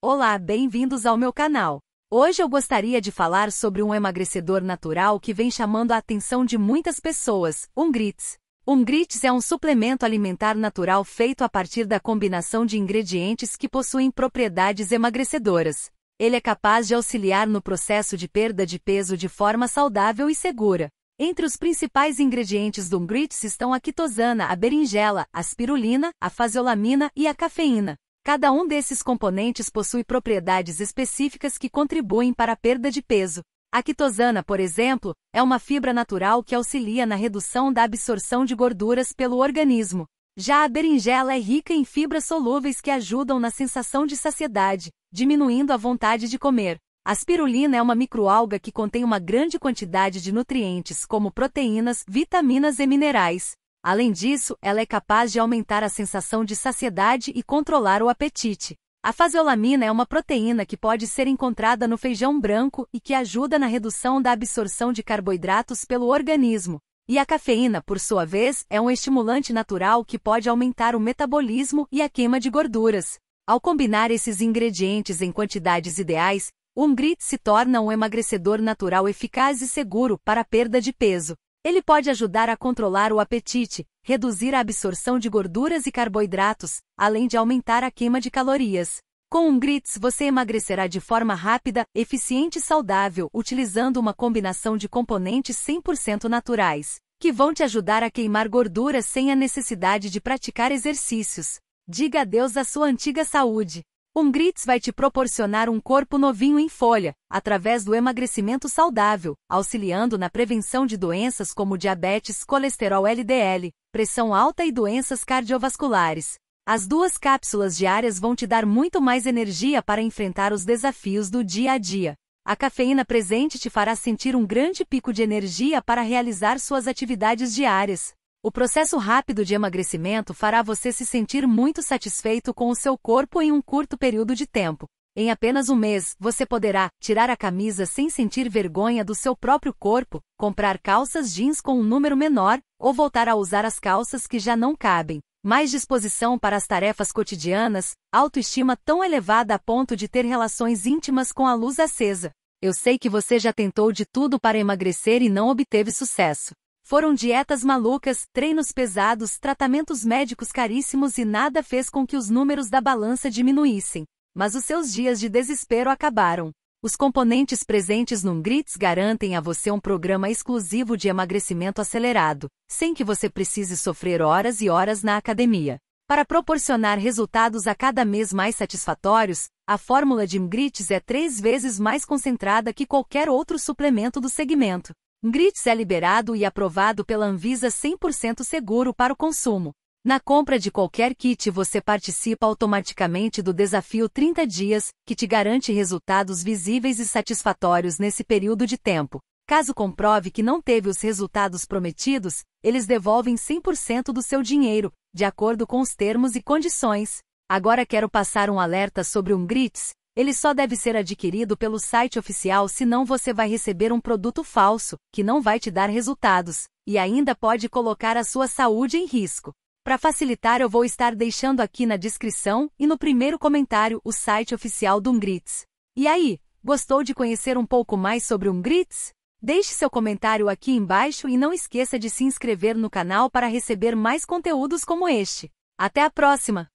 Olá, bem-vindos ao meu canal. Hoje eu gostaria de falar sobre um emagrecedor natural que vem chamando a atenção de muitas pessoas, um grits. Um grits é um suplemento alimentar natural feito a partir da combinação de ingredientes que possuem propriedades emagrecedoras. Ele é capaz de auxiliar no processo de perda de peso de forma saudável e segura. Entre os principais ingredientes do grits estão a quitosana, a berinjela, a spirulina, a faseolamina e a cafeína. Cada um desses componentes possui propriedades específicas que contribuem para a perda de peso. A quitosana, por exemplo, é uma fibra natural que auxilia na redução da absorção de gorduras pelo organismo. Já a berinjela é rica em fibras solúveis que ajudam na sensação de saciedade, diminuindo a vontade de comer. A spirulina é uma microalga que contém uma grande quantidade de nutrientes como proteínas, vitaminas e minerais. Além disso, ela é capaz de aumentar a sensação de saciedade e controlar o apetite. A faseolamina é uma proteína que pode ser encontrada no feijão branco e que ajuda na redução da absorção de carboidratos pelo organismo. E a cafeína, por sua vez, é um estimulante natural que pode aumentar o metabolismo e a queima de gorduras. Ao combinar esses ingredientes em quantidades ideais, o grit se torna um emagrecedor natural eficaz e seguro para a perda de peso. Ele pode ajudar a controlar o apetite, reduzir a absorção de gorduras e carboidratos, além de aumentar a queima de calorias. Com um grits você emagrecerá de forma rápida, eficiente e saudável, utilizando uma combinação de componentes 100% naturais, que vão te ajudar a queimar gorduras sem a necessidade de praticar exercícios. Diga adeus à sua antiga saúde. Grits vai te proporcionar um corpo novinho em folha, através do emagrecimento saudável, auxiliando na prevenção de doenças como diabetes, colesterol LDL, pressão alta e doenças cardiovasculares. As duas cápsulas diárias vão te dar muito mais energia para enfrentar os desafios do dia a dia. A cafeína presente te fará sentir um grande pico de energia para realizar suas atividades diárias. O processo rápido de emagrecimento fará você se sentir muito satisfeito com o seu corpo em um curto período de tempo. Em apenas um mês, você poderá tirar a camisa sem sentir vergonha do seu próprio corpo, comprar calças jeans com um número menor, ou voltar a usar as calças que já não cabem. Mais disposição para as tarefas cotidianas, autoestima tão elevada a ponto de ter relações íntimas com a luz acesa. Eu sei que você já tentou de tudo para emagrecer e não obteve sucesso. Foram dietas malucas, treinos pesados, tratamentos médicos caríssimos e nada fez com que os números da balança diminuíssem. Mas os seus dias de desespero acabaram. Os componentes presentes no Grits garantem a você um programa exclusivo de emagrecimento acelerado, sem que você precise sofrer horas e horas na academia. Para proporcionar resultados a cada mês mais satisfatórios, a fórmula de Grits é três vezes mais concentrada que qualquer outro suplemento do segmento. Grits é liberado e aprovado pela Anvisa 100% seguro para o consumo. Na compra de qualquer kit você participa automaticamente do desafio 30 dias, que te garante resultados visíveis e satisfatórios nesse período de tempo. Caso comprove que não teve os resultados prometidos, eles devolvem 100% do seu dinheiro, de acordo com os termos e condições. Agora quero passar um alerta sobre um GRITS, ele só deve ser adquirido pelo site oficial, senão você vai receber um produto falso, que não vai te dar resultados, e ainda pode colocar a sua saúde em risco. Para facilitar, eu vou estar deixando aqui na descrição e no primeiro comentário o site oficial do UmGrits. E aí, gostou de conhecer um pouco mais sobre o Ungritz? Deixe seu comentário aqui embaixo e não esqueça de se inscrever no canal para receber mais conteúdos como este. Até a próxima!